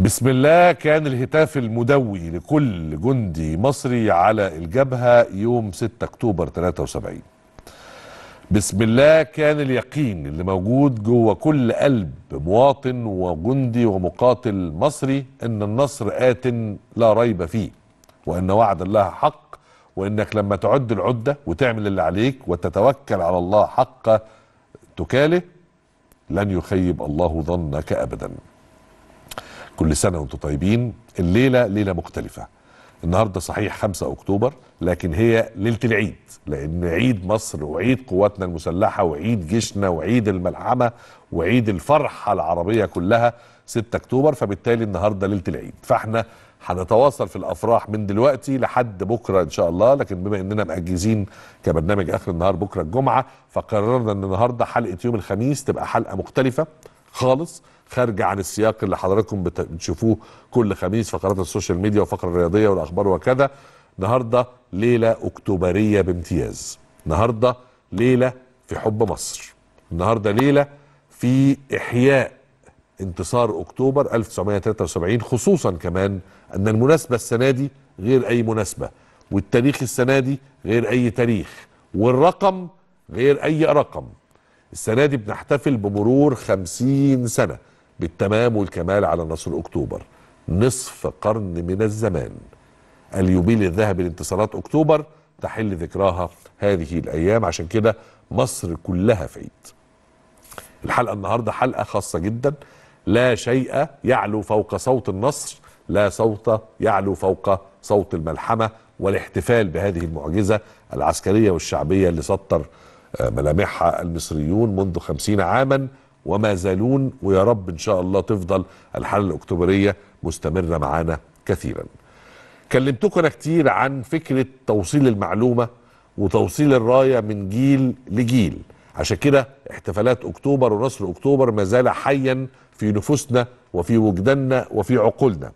بسم الله كان الهتاف المدوي لكل جندي مصري على الجبهة يوم 6 أكتوبر 73 بسم الله كان اليقين اللي موجود جوه كل قلب مواطن وجندي ومقاتل مصري ان النصر آت لا ريب فيه وان وعد الله حق وانك لما تعد العدة وتعمل اللي عليك وتتوكل على الله حق تكاله لن يخيب الله ظنك ابدا كل سنة وانتم طيبين الليلة ليلة مختلفة النهاردة صحيح 5 أكتوبر لكن هي ليلة العيد لأن عيد مصر وعيد قواتنا المسلحة وعيد جيشنا وعيد الملحمة وعيد الفرحة العربية كلها 6 أكتوبر فبالتالي النهاردة ليلة العيد فاحنا هنتواصل في الافراح من دلوقتي لحد بكره ان شاء الله لكن بما اننا مأجزين كبرنامج اخر النهار بكره الجمعه فقررنا ان النهارده حلقه يوم الخميس تبقى حلقه مختلفه خالص خارجه عن السياق اللي حضراتكم بتشوفوه كل خميس فقرات السوشيال ميديا وفقره الرياضيه والاخبار وكذا النهارده ليله اكتوبريه بامتياز النهارده ليله في حب مصر النهارده ليله في احياء انتصار اكتوبر 1973 خصوصا كمان ان المناسبه السنه دي غير اي مناسبه والتاريخ السنه دي غير اي تاريخ والرقم غير اي رقم السنة دي بنحتفل بمرور خمسين سنة بالتمام والكمال على نصر أكتوبر نصف قرن من الزمان اليوبيل الذهبي لانتصارات أكتوبر تحل ذكراها هذه الأيام عشان كده مصر كلها في عيد الحلقة النهاردة حلقة خاصة جدا لا شيء يعلو فوق صوت النصر لا صوت يعلو فوق صوت الملحمة والاحتفال بهذه المعجزة العسكرية والشعبية اللي سطر ملامحها المصريون منذ خمسين عاما وما زالون ويا رب إن شاء الله تفضل الحالة الأكتوبرية مستمرة معانا كثيرا كلمتكم كتير عن فكرة توصيل المعلومة وتوصيل الراية من جيل لجيل عشان كده احتفالات أكتوبر ونصر أكتوبر ما زال حيا في نفوسنا وفي وجداننا وفي عقولنا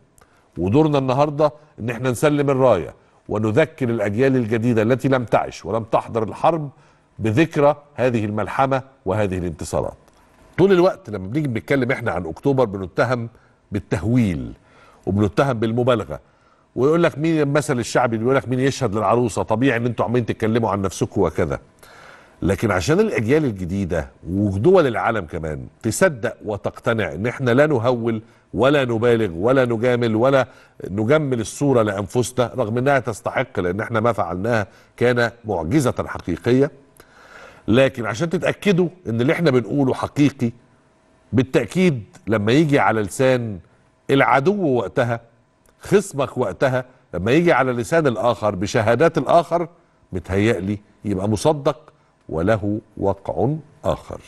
ودورنا النهاردة ان احنا نسلم الراية ونذكر الأجيال الجديدة التي لم تعش ولم تحضر الحرب بذكرى هذه الملحمه وهذه الانتصارات. طول الوقت لما بنيجي بنتكلم احنا عن اكتوبر بنتهم بالتهويل وبنتهم بالمبالغه ويقول لك مين المثل الشعبي بيقول لك مين يشهد للعروسه طبيعي ان انتوا عمالين تتكلموا عن نفسكم وكذا. لكن عشان الاجيال الجديده ودول العالم كمان تصدق وتقتنع ان احنا لا نهول ولا نبالغ ولا نجامل ولا نجمل الصوره لانفسنا رغم انها تستحق لان احنا ما فعلناها كان معجزه حقيقيه لكن عشان تتاكدوا ان اللي احنا بنقوله حقيقي بالتاكيد لما يجي على لسان العدو وقتها خصمك وقتها لما يجي على لسان الاخر بشهادات الاخر متهيألي يبقى مصدق وله وقع اخر